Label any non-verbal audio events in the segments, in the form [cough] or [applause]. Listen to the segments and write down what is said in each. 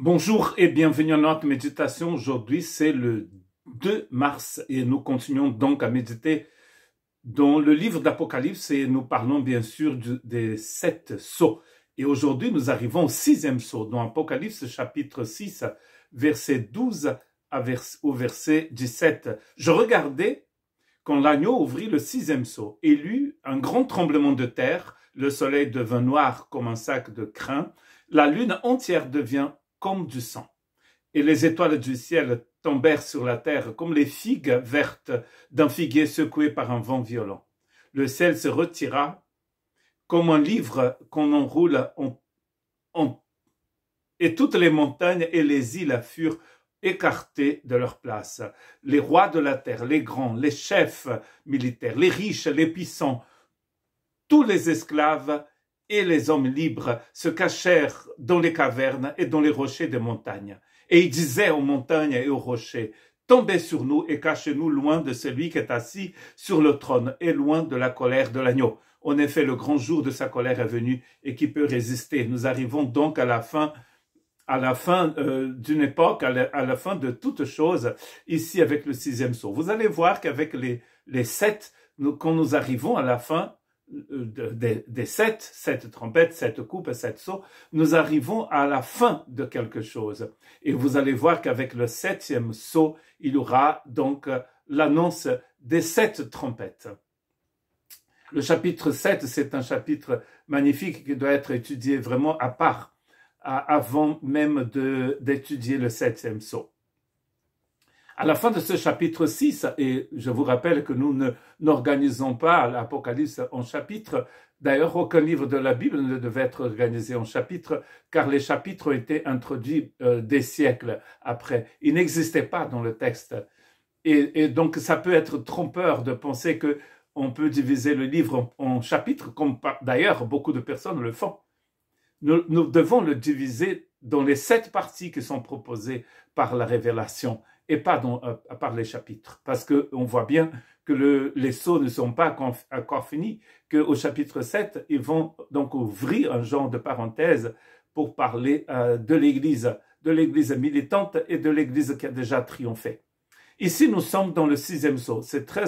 Bonjour et bienvenue à notre méditation. Aujourd'hui, c'est le 2 mars et nous continuons donc à méditer dans le livre d'Apocalypse et nous parlons bien sûr du, des sept sceaux. Et aujourd'hui, nous arrivons au sixième sceau dans Apocalypse chapitre 6, verset 12 à au verset 17. Je regardais quand l'agneau ouvrit le sixième sceau et lui, un grand tremblement de terre, le soleil devint noir comme un sac de crin, la lune entière devient comme du sang. Et les étoiles du ciel tombèrent sur la terre comme les figues vertes d'un figuier secoué par un vent violent. Le ciel se retira comme un livre qu'on enroule en, et toutes les montagnes et les îles furent écartées de leur place. Les rois de la terre, les grands, les chefs militaires, les riches, les puissants, tous les esclaves et les hommes libres se cachèrent dans les cavernes et dans les rochers des montagnes. Et ils disaient aux montagnes et aux rochers, Tombez sur nous et cachez-nous loin de celui qui est assis sur le trône et loin de la colère de l'agneau. En effet, le grand jour de sa colère est venu et qui peut résister. Nous arrivons donc à la fin à la fin euh, d'une époque, à la, fin de toute chose, ici avec le sixième saut. Vous allez voir qu'avec les, sept, quand nous arrivons à la fin, euh, des, sept, sept trompettes, sept coupes, sept sauts, nous arrivons à la fin de quelque chose. Et vous allez voir qu'avec le septième saut, il y aura donc l'annonce des sept trompettes. Le chapitre 7, c'est un chapitre magnifique qui doit être étudié vraiment à part, avant même d'étudier le septième saut. À la fin de ce chapitre 6, et je vous rappelle que nous n'organisons pas l'Apocalypse en chapitres, d'ailleurs aucun livre de la Bible ne devait être organisé en chapitres, car les chapitres ont été introduits euh, des siècles après. Ils n'existaient pas dans le texte. Et, donc ça peut être trompeur de penser que on peut diviser le livre en, chapitres, comme d'ailleurs beaucoup de personnes le font. nous devons le diviser dans les sept parties qui sont proposées par la révélation et pas dans, à, les chapitres, parce qu'on voit bien que les sauts ne sont pas encore finis, qu'au chapitre 7, ils vont donc ouvrir un genre de parenthèse pour parler euh, de l'Église, de l'Église militante et de l'Église qui a déjà triomphé. Ici, nous sommes dans le sixième saut. C'est très,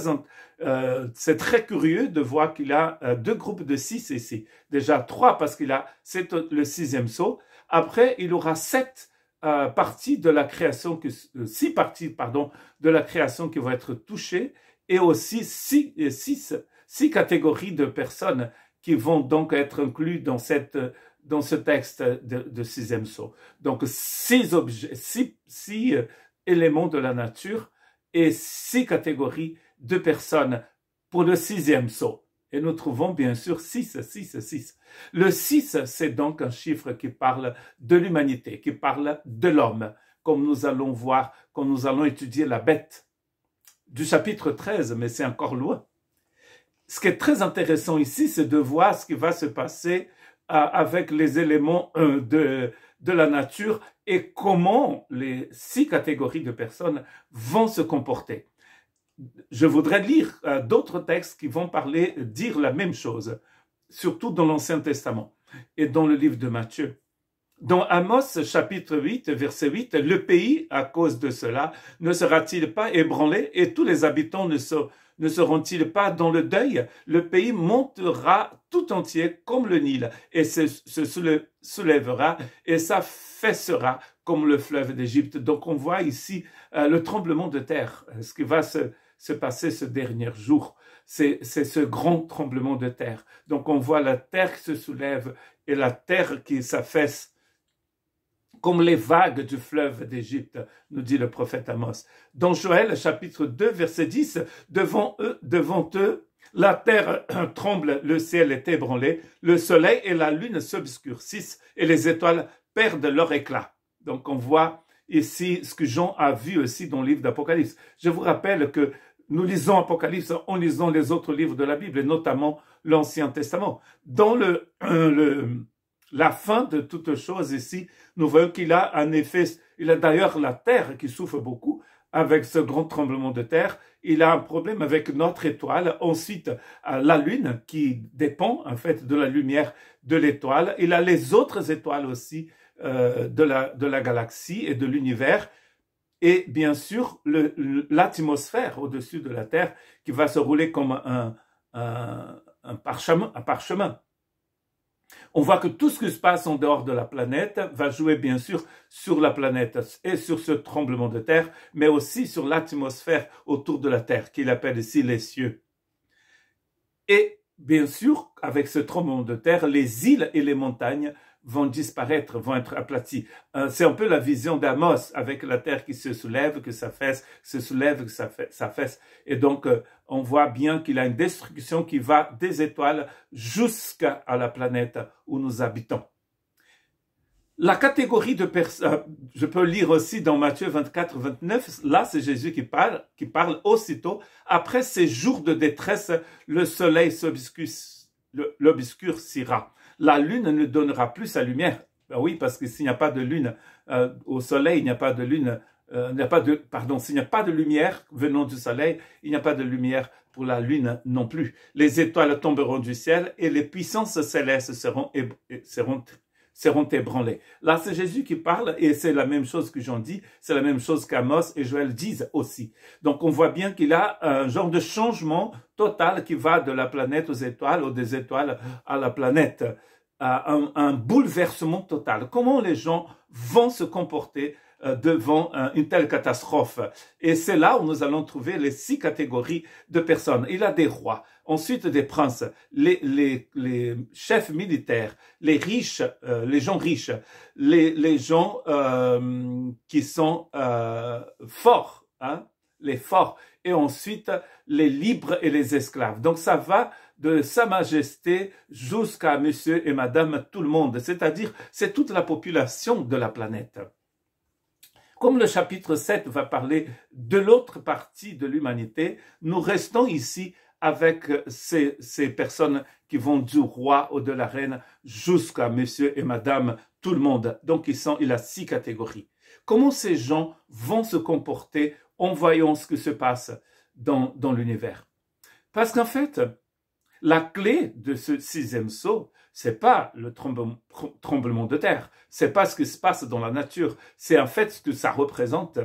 euh, curieux de voir qu'il a euh, deux groupes de six ici. Déjà trois parce qu'il a, c'est le sixième saut. Après, il aura sept euh, partie de la création, euh, six parties pardon, de la création qui vont être touchées et aussi euh, six, six, catégories de personnes qui vont donc être incluses dans, cette, dans ce texte de, de sixième saut. Donc six, objets, six, six éléments de la nature et six catégories de personnes pour le sixième saut. Et nous trouvons bien sûr 6, 6, 6. Le 6, c'est donc un chiffre qui parle de l'humanité, qui parle de l'homme, comme nous allons voir quand nous allons étudier la bête du chapitre 13, mais c'est encore loin. Ce qui est très intéressant ici, c'est de voir ce qui va se passer euh, avec les éléments euh, de, de la nature et comment les six catégories de personnes vont se comporter je voudrais lire euh, d'autres textes qui vont parler, euh, dire la même chose, surtout dans l'Ancien Testament et dans le livre de Matthieu. Dans Amos chapitre 8, verset 8, le pays, à cause de cela, ne sera-t-il pas ébranlé et tous les habitants ne, seront-ils pas dans le deuil Le pays montera tout entier comme le Nil et se, soulèvera et s'affaissera comme le fleuve d'Égypte. Donc on voit ici euh, le tremblement de terre, ce qui va se, se passer ce dernier jour. C'est ce grand tremblement de terre. Donc on voit la terre qui se soulève et la terre qui s'affaisse comme les vagues du fleuve d'Égypte, nous dit le prophète Amos. Dans Joël chapitre 2 verset 10, devant eux, devant eux, la terre [clears throat] tremble, le ciel est ébranlé, le soleil et la lune s'obscurcissent et les étoiles perdent leur éclat. Donc on voit ici ce que Jean a vu aussi dans le livre d'Apocalypse. Je vous rappelle que nous lisons Apocalypse en lisant les autres livres de la Bible, et notamment l'Ancien Testament. Dans euh, la fin de toute chose ici, nous voyons qu'il a un effet, il a d'ailleurs la terre qui souffre beaucoup avec ce grand tremblement de terre, il a un problème avec notre étoile, ensuite la lune qui dépend en fait de la lumière de l'étoile, il a les autres étoiles aussi euh, de la galaxie et de l'univers, et bien sûr l'atmosphère au-dessus de la Terre qui va se rouler comme un, parchemin, parchemin. On voit que tout ce qui se passe en dehors de la planète va jouer bien sûr sur la planète et sur ce tremblement de terre, mais aussi sur l'atmosphère autour de la Terre, qu'il appelle ici les cieux. Et bien sûr, avec ce tremblement de terre, les îles et les montagnes vont disparaître, vont être aplatis. Euh, c'est un peu la vision d'Amos avec la terre qui se soulève, que ça fesse se soulève, que ça fesse. Et donc, euh, on voit bien qu'il y a une destruction qui va des étoiles jusqu'à la planète où nous habitons. La catégorie de personnes, euh, je peux lire aussi dans Matthieu 24, 29, là c'est Jésus qui parle, qui parle aussitôt. Après ces jours de détresse, le soleil s'obscurcira la lune ne donnera plus sa lumière. Ben oui, parce que s'il n'y a pas de lune euh, au soleil, il n'y a pas de lune, euh, il n'y a pas de, pardon, s'il n'y a pas de lumière venant du soleil, il n'y a pas de lumière pour la lune non plus. Les étoiles tomberont du ciel et les puissances célestes seront, seront seront ébranlés. Là, c'est Jésus qui parle et c'est la même chose que j'en dis. c'est la même chose qu'Amos et Joël disent aussi. Donc, on voit bien qu'il y a un genre de changement total qui va de la planète aux étoiles ou des étoiles à la planète. Euh, un, un bouleversement total. Comment les gens vont se comporter euh, devant euh, une telle catastrophe. Et c'est là où nous allons trouver les six catégories de personnes. Il a des rois, ensuite des princes, les, les, les chefs militaires, les riches, euh, les gens riches, les, les gens qui sont forts, hein, les forts, et ensuite les libres et les esclaves. Donc ça va de Sa Majesté jusqu'à Monsieur et Madame tout le monde, c'est-à-dire c'est toute la population de la planète. Comme le chapitre 7 va parler de l'autre partie de l'humanité, nous restons ici avec ces, personnes qui vont du roi au de la reine jusqu'à monsieur et madame, tout le monde. Donc, ils sont, il a six catégories. Comment ces gens vont se comporter en voyant ce qui se passe dans, dans l'univers? Parce qu'en fait, la clé de ce sixième saut, c'est pas le tremblement de terre, c'est pas ce qui se passe dans la nature, c'est en fait ce que ça représente.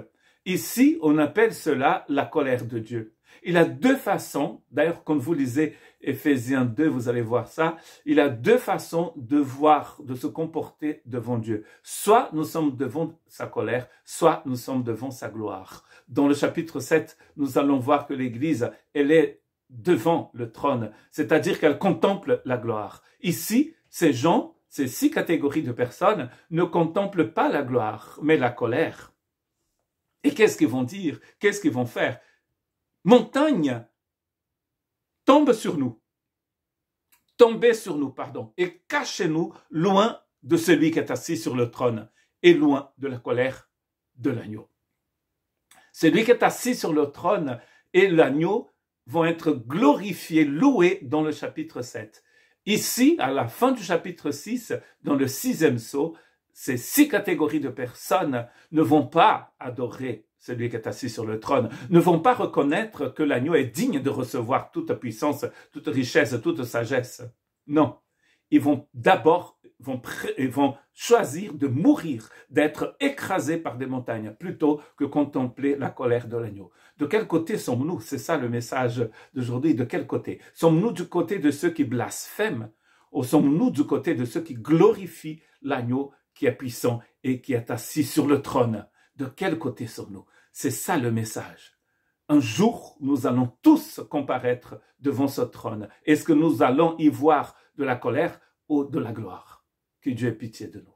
Ici, on appelle cela la colère de Dieu. Il a deux façons, d'ailleurs, quand vous lisez Ephésiens 2, vous allez voir ça, il a deux façons de voir, de se comporter devant Dieu. Soit nous sommes devant sa colère, soit nous sommes devant sa gloire. Dans le chapitre 7, nous allons voir que l'Église, elle est devant le trône, c'est-à-dire qu'elle contemple la gloire. Ici, ces gens, ces six catégories de personnes, ne contemplent pas la gloire, mais la colère. Et qu'est-ce qu'ils vont dire Qu'est-ce qu'ils vont faire Montagne, tombe sur nous. Tombez sur nous, pardon, et cachez-nous loin de celui qui est assis sur le trône et loin de la colère de l'agneau. Celui qui est assis sur le trône et l'agneau vont être glorifiés, loués dans le chapitre 7. Ici, à la fin du chapitre 6, dans le sixième saut, ces six catégories de personnes ne vont pas adorer celui qui est assis sur le trône, ne vont pas reconnaître que l'agneau est digne de recevoir toute puissance, toute richesse, toute sagesse. Non, ils vont d'abord vont, vont choisir de mourir, d'être écrasés par des montagnes, plutôt que contempler la colère de l'agneau. De quel côté sommes-nous C'est ça le message d'aujourd'hui. De quel côté Sommes-nous du côté de ceux qui blasphèment ou sommes-nous du côté de ceux qui glorifient l'agneau qui est puissant et qui est assis sur le trône De quel côté sommes-nous C'est ça le message. Un jour, nous allons tous comparaître devant ce trône. Est-ce que nous allons y voir de la colère ou de la gloire que Dieu ait pitié e de nous.